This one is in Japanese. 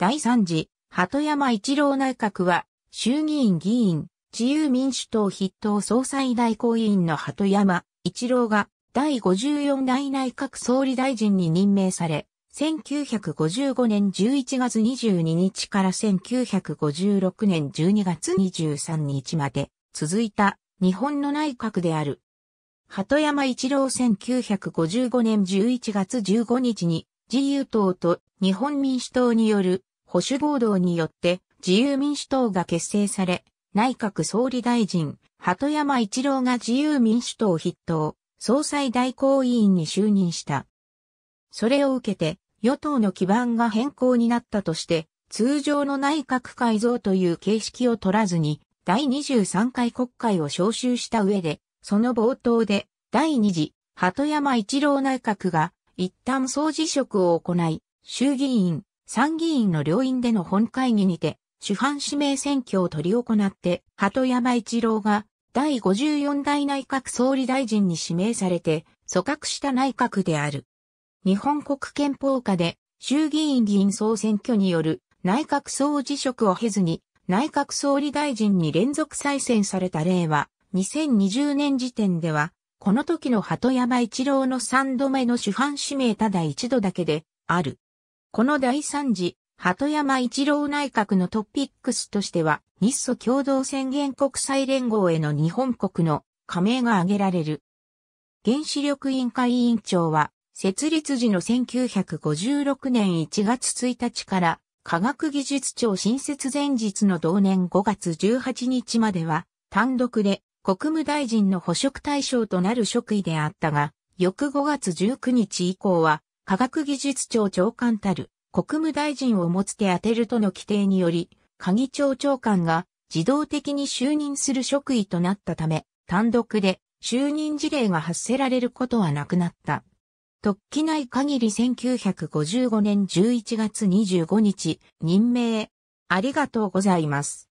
第3次、鳩山一郎内閣は、衆議院議員、自由民主党筆頭総裁代行委員の鳩山一郎が、第54代内閣総理大臣に任命され、1955年11月22日から1956年12月23日まで続いた日本の内閣である。鳩山一郎1955年11月15日に自由党と日本民主党による保守合同によって自由民主党が結成され、内閣総理大臣、鳩山一郎が自由民主党筆頭、総裁代行委員に就任した。それを受けて、与党の基盤が変更になったとして、通常の内閣改造という形式を取らずに、第23回国会を召集した上で、その冒頭で、第2次、鳩山一郎内閣が、一旦総辞職を行い、衆議院、参議院の両院での本会議にて、主犯指名選挙を取り行って、鳩山一郎が第54代内閣総理大臣に指名されて、組閣した内閣である。日本国憲法下で衆議院議員総選挙による内閣総辞職を経ずに内閣総理大臣に連続再選された例は2020年時点ではこの時の鳩山一郎の3度目の主犯指名ただ一度だけである。この第三次、鳩山一郎内閣のトピックスとしては、日ソ共同宣言国際連合への日本国の加盟が挙げられる。原子力委員会委員長は、設立時の1956年1月1日から、科学技術庁新設前日の同年5月18日までは、単独で国務大臣の補職対象となる職位であったが、翌5月19日以降は、科学技術庁長官たる国務大臣をもつて当てるとの規定により、鍵庁長官が自動的に就任する職位となったため、単独で就任事例が発せられることはなくなった。特記ない限り1955年11月25日、任命。ありがとうございます。